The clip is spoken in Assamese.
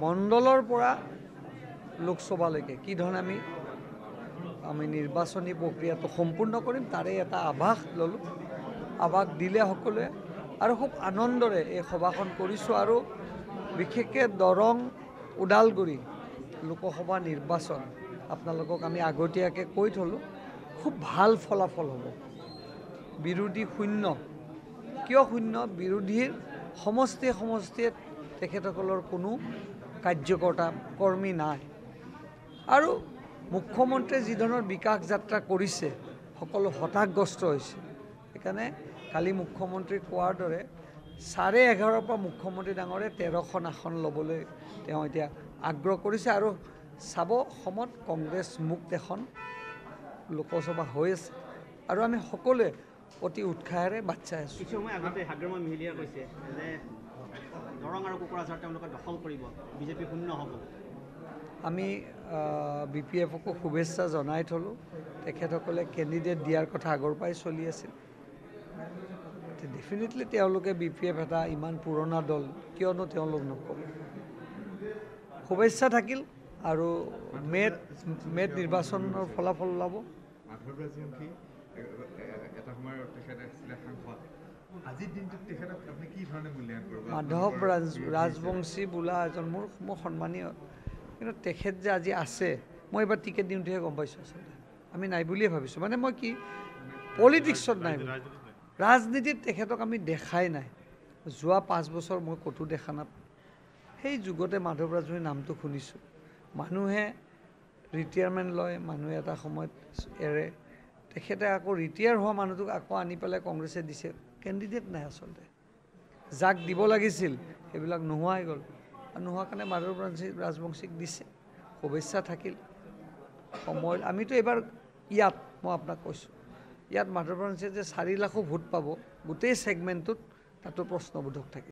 মণ্ডলৰ পৰা লোকসভালৈকে কি ধৰণে আমি আমি নিৰ্বাচনী প্ৰক্ৰিয়াটো সম্পূৰ্ণ কৰিম তাৰে এটা আভাস ল'লোঁ আভাস দিলে সকলোৱে আৰু খুব আনন্দৰে এই সভাখন কৰিছোঁ আৰু বিশেষকৈ দৰং ওদালগুৰি লোকসভা নিৰ্বাচন আপোনালোকক আমি আগতীয়াকৈ কৈ থ'লোঁ খুব ভাল ফলাফল হ'ব বিৰোধী শূন্য কিয় শূন্য বিৰোধীৰ সমষ্টিয়ে সমষ্টিয়ে তেখেতসকলৰ কোনো কাৰ্যকৰ্তা কৰ্মী নাই আৰু মুখ্যমন্ত্ৰীয়ে যিধৰণৰ বিকাশ যাত্ৰা কৰিছে সকলো হতাশগ্ৰস্ত হৈছে সেইকাৰণে কালি মুখ্যমন্ত্ৰী কোৱাৰ দৰে চাৰে এঘাৰৰ পৰা মুখ্যমন্ত্ৰী ডাঙৰে তেৰখন আসন ল'বলৈ তেওঁ এতিয়া আগ্ৰহ কৰিছে আৰু চাব সময়ত কংগ্ৰেছ মুক্ত এখন লোকসভা হৈ আছে আৰু আমি সকলোৱে অতি উৎসাহেৰে বাট চাই আছোঁ দৰং আৰু কোকৰাঝাৰ তেওঁলোকে দখল কৰিব বিজেপি শূন্য হ'ব আমি বি পি এফকো শুভেচ্ছা জনাই থলোঁ তেখেতসকলে কেণ্ডিডেট দিয়াৰ কথা আগৰ পৰাই চলি আছিল ডেফিনেটলি তেওঁলোকে বি পি এফ এটা ইমান পুৰণা দল কিয়নো তেওঁলোক নক'ব শুভেচ্ছা থাকিল আৰু মেট মেট নিৰ্বাচনৰ ফলাফল ওলাব মাধৱ ৰাজ ৰাজবংশী বোলা এজন মোৰ মোৰ সন্মানীয় কিন্তু তেখেত যে আজি আছে মই এবাৰ টিকেট দিওঁতেহে গম পাইছোঁ আচলতে আমি নাই বুলিয়ে ভাবিছোঁ মানে মই কি পলিটিক্সত নাই ৰাজনীতিত তেখেতক আমি দেখাই নাই যোৱা পাঁচ বছৰ মই ক'তো দেখা নাপাওঁ সেই যুগতে মাধৱ ৰাজনীৰ নামটো শুনিছোঁ মানুহে ৰিটায়াৰমেণ্ট লয় মানুহে এটা সময়ত এৰে তেখেতে আকৌ ৰিটায়াৰ হোৱা মানুহটোক আকৌ আনি পেলাই কংগ্ৰেছে দিছে কেণ্ডিডেট নাই আচলতে যাক দিব লাগিছিল সেইবিলাক নোহোৱাই গ'ল আৰু নোহোৱাৰ কাৰণে মাধৱ ৰঞ্জিত ৰাজবংশীক দিছে শুভেচ্ছা থাকিল সময় আমিতো এইবাৰ ইয়াত মই আপোনাক কৈছোঁ ইয়াত মাধৱ ৰঞ্জিত যে চাৰি লাখো ভোট পাব গোটেই ছেগমেণ্টটোত তাতো প্ৰশ্নবোধক থাকিল